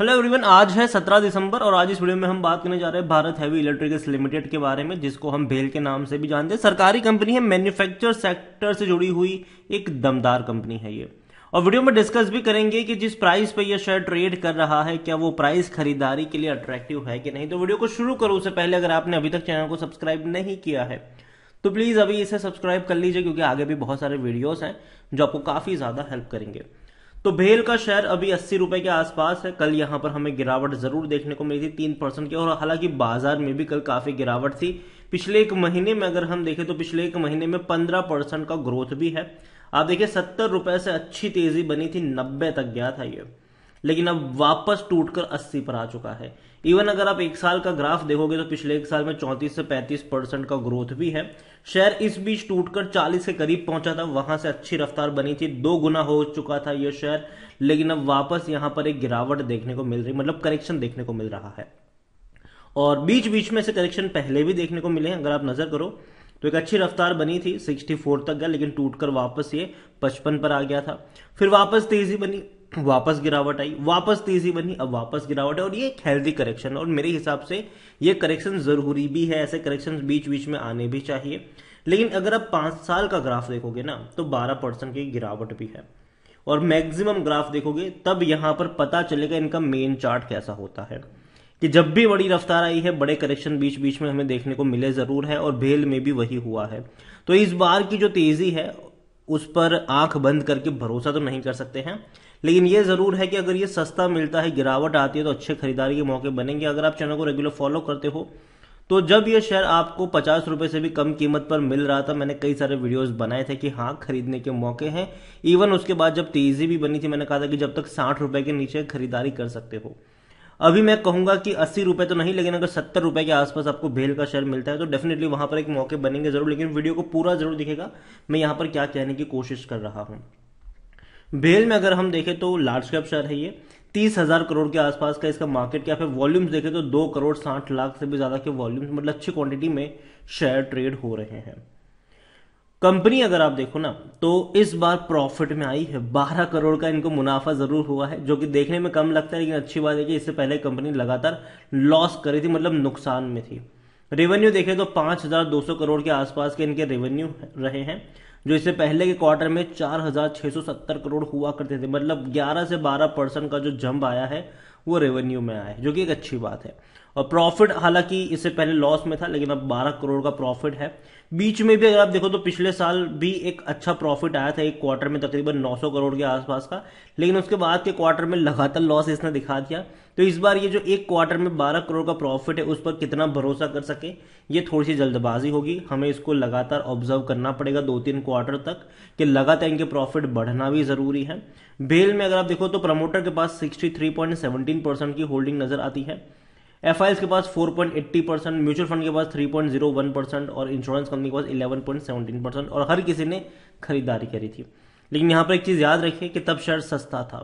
hello everyone आज है 17 दिसंबर और आज इस वीडियो में हम बात करने जा रहे हैं भारत हैवी इलेक्ट्रिकल्स लिमिटेड के बारे में जिसको हम भेल के नाम से भी जानते हैं सरकारी कंपनी है मैन्युफैक्चर सेक्टर से जुड़ी हुई एक दमदार कंपनी है ये और वीडियो में डिस्कस भी करेंगे कि जिस प्राइस पे ये शेयर ट्रेड कर रहा है क्या वो प्राइस खरीदारी के लिए अट्रैक्टिव है कि नहीं तो वीडियो को शुरू करो उससे पहले अगर आपने अभी तक चैनल को सब्सक्राइब नहीं किया है तो प्लीज़ अभी इसे सब्सक्राइब कर लीजिए क्योंकि आगे भी बहुत सारे वीडियोज़ हैं जो आपको काफ़ी ज़्यादा हेल्प करेंगे तो भेल का शेयर अभी अस्सी रुपए के आसपास है कल यहां पर हमें गिरावट जरूर देखने को मिली थी तीन परसेंट की और हालांकि बाजार में भी कल काफी गिरावट थी पिछले एक महीने में अगर हम देखें तो पिछले एक महीने में पंद्रह परसेंट का ग्रोथ भी है आप देखिए सत्तर रुपए से अच्छी तेजी बनी थी नब्बे तक गया था ये लेकिन अब वापस टूटकर 80 पर आ चुका है इवन अगर आप एक साल का ग्राफ देखोगे तो पिछले एक साल में 34 से 35 परसेंट का ग्रोथ भी है शेयर इस बीच टूटकर 40 के करीब पहुंचा था वहां से अच्छी रफ्तार बनी थी दो गुना हो चुका था यह शेयर लेकिन अब वापस यहां पर एक गिरावट देखने को मिल रही मतलब करेक्शन देखने को मिल रहा है और बीच बीच में से करेक्शन पहले भी देखने को मिले अगर आप नजर करो तो एक अच्छी रफ्तार बनी थी 64 तक गया लेकिन टूटकर वापस ये 55 पर आ गया था फिर वापस तेजी बनी वापस गिरावट आई वापस तेजी बनी अब वापस गिरावट है और ये एक हेल्दी करेक्शन और मेरे हिसाब से ये करेक्शन जरूरी भी है ऐसे करेक्शन बीच बीच में आने भी चाहिए लेकिन अगर आप पांच साल का ग्राफ देखोगे ना तो बारह परसेंट की गिरावट भी है और मैक्सिमम ग्राफ देखोगे तब यहां पर पता चलेगा इनका मेन चार्ट कैसा होता है कि जब भी बड़ी रफ्तार आई है बड़े करेक्शन बीच बीच में हमें देखने को मिले जरूर है और भेल में भी वही हुआ है तो इस बार की जो तेजी है उस पर आंख बंद करके भरोसा तो नहीं कर सकते हैं लेकिन ये ज़रूर है कि अगर ये सस्ता मिलता है गिरावट आती है तो अच्छे खरीदारी के मौके बनेंगे अगर आप चैनल को रेगुलर फॉलो करते हो तो जब ये शेयर आपको पचास रुपए से भी कम कीमत पर मिल रहा था मैंने कई सारे वीडियोस बनाए थे कि हाँ खरीदने के मौके हैं इवन उसके बाद जब तेजी भी बनी थी मैंने कहा था कि जब तक साठ रुपए के नीचे खरीदारी कर सकते हो अभी मैं कहूंगा कि अस्सी रुपए तो नहीं लेकिन अगर सत्तर रुपए के आसपास आपको भेल का शेयर मिलता है तो डेफिनेटली वहां पर एक मौके बनेंगे जरूर लेकिन वीडियो को पूरा जरूर दिखेगा मैं यहाँ पर क्या कहने की कोशिश कर रहा हूँ बेल में अगर हम देखें तो लार्ज कैप शेयर है ये तीस हजार करोड़ के आसपास का इसका मार्केट कैप है वॉल्यूम्स देखें तो दो करोड़ साठ लाख से भी ज्यादा के वॉल्यूम्स मतलब अच्छी क्वांटिटी में शेयर ट्रेड हो रहे हैं कंपनी अगर आप देखो ना तो इस बार प्रॉफिट में आई है बारह करोड़ का इनको मुनाफा जरूर हुआ है जो कि देखने में कम लगता है लेकिन अच्छी बात है कि इससे पहले कंपनी लगातार लॉस करी थी मतलब नुकसान में थी रेवेन्यू देखें तो पांच हजार दो सौ करोड़ के आसपास के इनके रेवेन्यू रहे हैं जो इससे पहले के क्वार्टर में 4,670 करोड़ हुआ करते थे मतलब 11 से 12 परसेंट का जो जंप आया है वो रेवेन्यू में आया है जो कि एक अच्छी बात है और प्रॉफिट हालांकि इससे पहले लॉस में था लेकिन अब 12 करोड़ का प्रॉफिट है बीच में भी अगर आप देखो तो पिछले साल भी एक अच्छा प्रॉफिट आया था एक क्वार्टर में तकरीबन 900 करोड़ के आसपास का लेकिन उसके बाद के क्वार्टर में लगातार लॉस इसने दिखा दिया तो इस बार ये जो एक क्वार्टर में बारह करोड़ का प्रॉफिट है उस पर कितना भरोसा कर सके ये थोड़ी सी जल्दबाजी होगी हमें इसको लगातार ऑब्जर्व करना पड़ेगा दो तीन क्वार्टर तक कि लगातार इनके प्रॉफिट बढ़ना भी ज़रूरी है बेल में अगर आप देखो तो प्रमोटर के पास sixty three point seventeen percent की होल्डिंग नज़र आती है एफ के पास 4.80 परसेंट म्यूचुअल फंड के पास 3.01 परसेंट और इंश्योरेंस कंपनी के पास 11.17 परसेंट और हर किसी ने खरीदारी करी थी लेकिन यहाँ पर एक चीज़ याद रखिए कि तब शेयर सस्ता था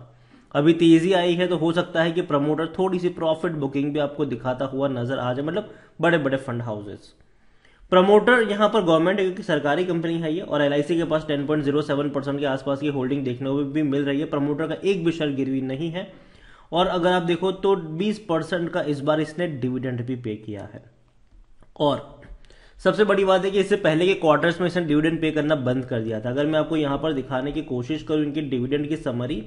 अभी तेजी आई है तो हो सकता है कि प्रमोटर थोड़ी सी प्रॉफिट बुकिंग भी आपको दिखाता हुआ नजर आ जाए मतलब बड़े बड़े फंड हाउसेस प्रमोटर यहां पर गवर्नमेंट क्योंकि सरकारी कंपनी है ये और एल के पास 10.07 परसेंट के आसपास की होल्डिंग देखने को भी मिल रही है प्रमोटर का एक भी शर्ट गिरवी नहीं है और अगर आप देखो तो बीस परसेंट का इस बार इसने डिविडेंड भी पे किया है और सबसे बड़ी बात है कि इससे पहले के क्वार्टर्स में इसने डिविडेंड पे करना बंद कर दिया था अगर मैं आपको यहाँ पर दिखाने की कोशिश करूं इनकी डिविडेंड की समरी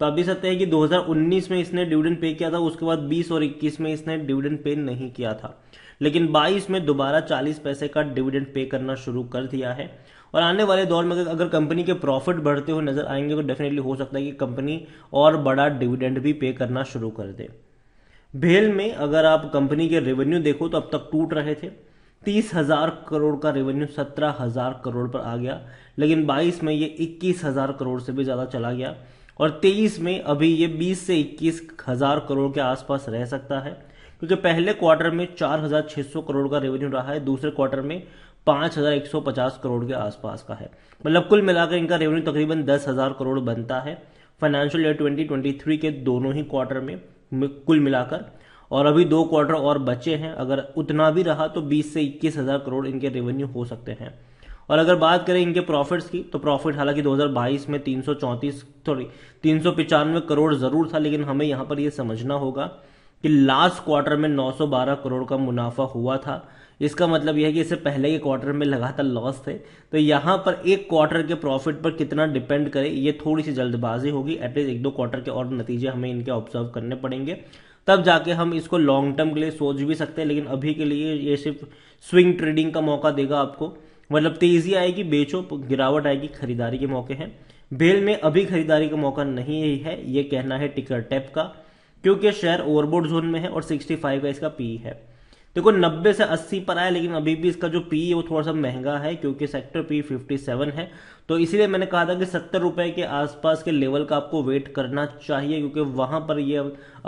तो आप देख सकते हैं कि 2019 में इसने डिविडेंड पे किया था उसके बाद 20 और 21 में इसने डिविडेंड पे नहीं किया था लेकिन 22 में दोबारा 40 पैसे का डिविडेंड पे करना शुरू कर दिया है और आने वाले दौर में अगर कंपनी के प्रॉफिट बढ़ते हुए नजर आएंगे तो डेफिनेटली हो सकता है कि कंपनी और बड़ा डिविडेंड भी पे करना शुरू कर दे भेल में अगर आप कंपनी के रेवेन्यू देखो तो अब तक टूट रहे थे तीस हजार करोड़ का रेवेन्यू सत्रह हजार करोड़ पर आ गया लेकिन बाईस में ये इक्कीस हजार करोड़ से भी ज़्यादा चला गया और 23 में अभी ये 20 से इक्कीस हजार करोड़ के आसपास रह सकता है क्योंकि पहले क्वार्टर में 4,600 करोड़ का रेवेन्यू रहा है दूसरे क्वार्टर में 5,150 करोड़ के आसपास का है मतलब कुल मिलाकर इनका रेवेन्यू तकरीबन 10,000 करोड़ बनता है फाइनेंशियल ईयर 2023 के दोनों ही क्वार्टर में कुल मिलाकर और अभी दो क्वार्टर और बचे हैं अगर उतना भी रहा तो 20 से इक्कीस हज़ार करोड़ इनके रेवेन्यू हो सकते हैं और अगर बात करें इनके प्रॉफिट्स की तो प्रॉफिट हालांकि 2022 में तीन सॉरी तीन करोड़ जरूर था लेकिन हमें यहाँ पर यह समझना होगा कि लास्ट क्वार्टर में 912 करोड़ का मुनाफा हुआ था इसका मतलब यह है कि इससे पहले के क्वार्टर में लगातार लॉस थे तो यहाँ पर एक क्वार्टर के प्रॉफिट पर कितना डिपेंड करे ये थोड़ी सी जल्दबाजी होगी एटलीस्ट एक दो क्वार्टर के और नतीजे हमें इनके ऑब्जर्व करने पड़ेंगे तब जाके हम इसको लॉन्ग टर्म के लिए सोच भी सकते हैं लेकिन अभी के लिए ये सिर्फ स्विंग ट्रेडिंग का मौका देगा आपको मतलब तेजी आएगी बेचो गिरावट आएगी खरीदारी के मौके हैं बेल में अभी खरीदारी का मौका नहीं है ये कहना है टिकर टैप का क्योंकि शेयर ओवरबोर्ड जोन में है और 65 का इसका पी है देखो नब्बे से अस्सी पर आया लेकिन अभी भी इसका जो पी है वो थोड़ा सा महंगा है क्योंकि सेक्टर पी फिफ्टी सेवन है तो इसीलिए मैंने कहा था कि सत्तर रुपए के आसपास के लेवल का आपको वेट करना चाहिए क्योंकि वहां पर ये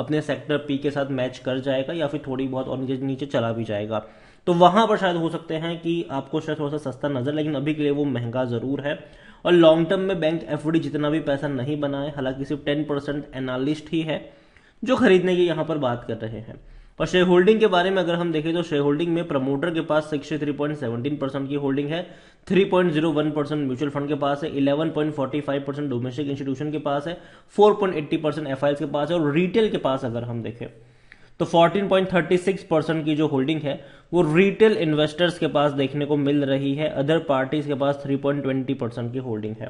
अपने सेक्टर पी के साथ मैच कर जाएगा या फिर थोड़ी बहुत और नीचे चला भी जाएगा तो वहां पर शायद हो सकते हैं कि आपको शायद थोड़ा सा सस्ता नजर लेकिन अभी के लिए वो महंगा जरूर है और लॉन्ग टर्म में बैंक एफ जितना भी पैसा नहीं बनाए हालांकि सिर्फ टेन परसेंट एनालिस्ट ही है जो खरीदने की यहां पर बात कर रहे हैं और शेयर होल्डिंग के बारे में अगर हम देखें तो शेयर होल्डिंग में प्रमोटर के पास sixty three point seventeen percent की होल्डिंग है three point zero one percent mutual fund के पास है eleven point forty five percent domestic institution के पास है four point eighty percent F के पास है और रिटेल के पास अगर हम देखें तो 14.36 परसेंट की जो होल्डिंग है वो रिटेल इन्वेस्टर्स के पास देखने को मिल रही है अदर पार्टीज के पास 3.20 परसेंट की होल्डिंग है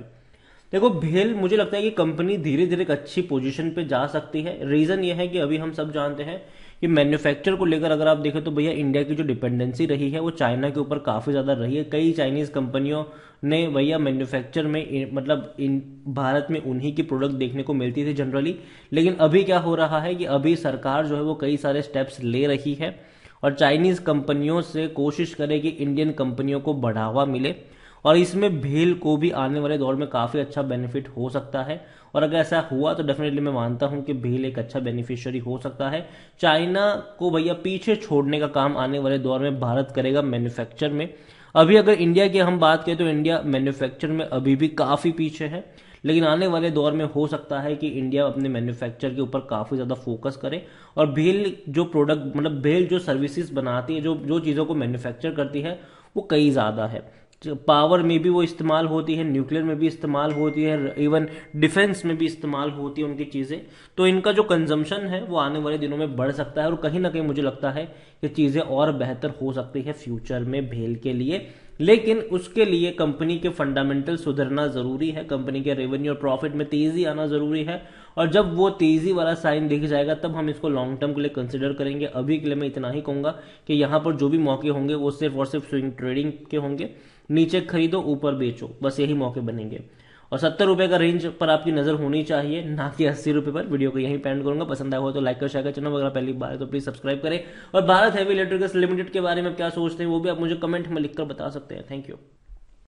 देखो भेल मुझे लगता है कि कंपनी धीरे धीरे एक अच्छी पोजीशन पे जा सकती है रीजन ये है कि अभी हम सब जानते हैं ये मैन्युफैक्चर को लेकर अगर आप देखें तो भैया इंडिया की जो डिपेंडेंसी रही है वो चाइना के ऊपर काफ़ी ज़्यादा रही है कई चाइनीज़ कंपनियों ने भैया मैन्युफैक्चर में इन, मतलब इन भारत में उन्हीं की प्रोडक्ट देखने को मिलती थी जनरली लेकिन अभी क्या हो रहा है कि अभी सरकार जो है वो कई सारे स्टेप्स ले रही है और चाइनीज़ कंपनियों से कोशिश करे कि इंडियन कंपनियों को बढ़ावा मिले और इसमें भेल को भी आने वाले दौर में काफ़ी अच्छा बेनिफिट हो सकता है और अगर ऐसा हुआ तो डेफिनेटली मैं मानता हूं कि भेल एक अच्छा बेनिफिशियरी हो सकता है चाइना को भैया पीछे छोड़ने का काम आने वाले दौर में भारत करेगा मैन्युफैक्चर में अभी अगर इंडिया की हम बात करें तो इंडिया मैन्युफैक्चर में अभी भी काफ़ी पीछे है लेकिन आने वाले दौर में हो सकता है कि इंडिया अपने मैन्युफैक्चर के ऊपर काफ़ी ज़्यादा फोकस करे और भेल जो प्रोडक्ट मतलब भेल जो सर्विसेज बनाती है जो जो चीज़ों को मैन्युफैक्चर करती है वो कई ज़्यादा है पावर में भी वो इस्तेमाल होती है न्यूक्लियर में भी इस्तेमाल होती है इवन डिफेंस में भी इस्तेमाल होती है उनकी चीज़ें तो इनका जो कंजम्पशन है वो आने वाले दिनों में बढ़ सकता है और कहीं ना कहीं मुझे लगता है कि चीज़ें और बेहतर हो सकती है फ्यूचर में भेल के लिए लेकिन उसके लिए कंपनी के फंडामेंटल सुधरना ज़रूरी है कंपनी के रेवेन्यू और प्रॉफिट में तेज़ी आना ज़रूरी है और जब वो तेज़ी वाला साइन दिख जाएगा तब हम इसको लॉन्ग टर्म के लिए कंसिडर करेंगे अभी के लिए मैं इतना ही कहूँगा कि यहाँ पर जो भी मौके होंगे वो सिर्फ और सिर्फ स्विंग ट्रेडिंग के होंगे नीचे खरीदो ऊपर बेचो बस यही मौके बनेंगे और सत्तर रुपये का रेंज पर आपकी नज़र होनी चाहिए ना कि अस्सी रुपए पर वीडियो को यहीं पेंड करूंगा पसंद आया हो तो लाइक कर शेयर चैनल वगैरह पहली बार है तो प्लीज़ सब्सक्राइब करें और भारत हैवी इलेक्ट्रिकल्स लिमिटेड के बारे में क्या सोचते हैं वो भी आप मुझे कमेंट में लिखकर बता सकते हैं थैंक यू